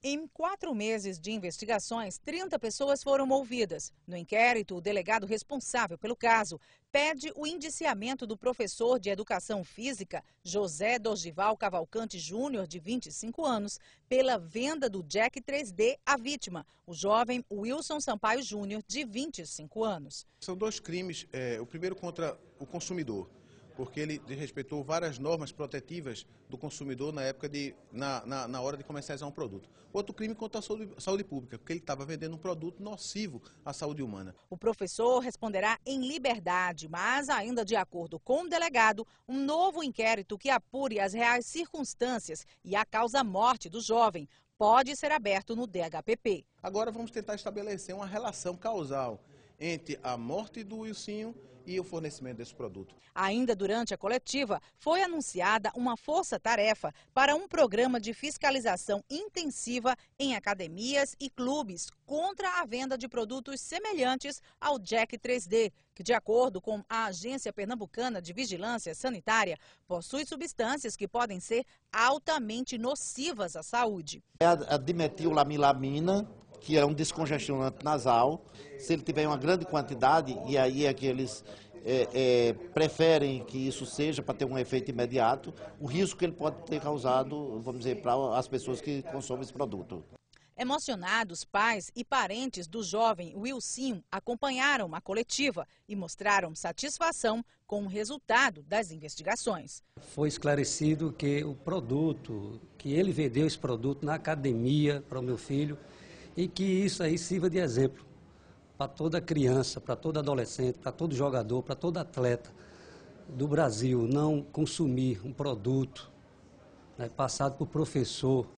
Em quatro meses de investigações, 30 pessoas foram ouvidas. No inquérito, o delegado responsável pelo caso pede o indiciamento do professor de educação física, José Dorgival Cavalcante Júnior, de 25 anos, pela venda do Jack 3D à vítima, o jovem Wilson Sampaio Júnior, de 25 anos. São dois crimes: é, o primeiro contra o consumidor porque ele desrespeitou várias normas protetivas do consumidor na época de, na, na, na hora de comercializar um produto. Outro crime contra a saúde, saúde pública, porque ele estava vendendo um produto nocivo à saúde humana. O professor responderá em liberdade, mas ainda de acordo com o delegado, um novo inquérito que apure as reais circunstâncias e a causa-morte do jovem pode ser aberto no DHPP. Agora vamos tentar estabelecer uma relação causal entre a morte do Wilsinho e o fornecimento desse produto. Ainda durante a coletiva, foi anunciada uma força-tarefa para um programa de fiscalização intensiva em academias e clubes contra a venda de produtos semelhantes ao Jack 3D, que, de acordo com a Agência Pernambucana de Vigilância Sanitária, possui substâncias que podem ser altamente nocivas à saúde. É a dimetilamilamina, que é um descongestionante nasal. Se ele tiver uma grande quantidade, e aí é que eles é, é, preferem que isso seja para ter um efeito imediato, o risco que ele pode ter causado, vamos dizer, para as pessoas que consomem esse produto. Emocionados, pais e parentes do jovem Wilson acompanharam a coletiva e mostraram satisfação com o resultado das investigações. Foi esclarecido que o produto, que ele vendeu esse produto na academia para o meu filho, e que isso aí sirva de exemplo para toda criança, para todo adolescente, para todo jogador, para todo atleta do Brasil, não consumir um produto né, passado por professor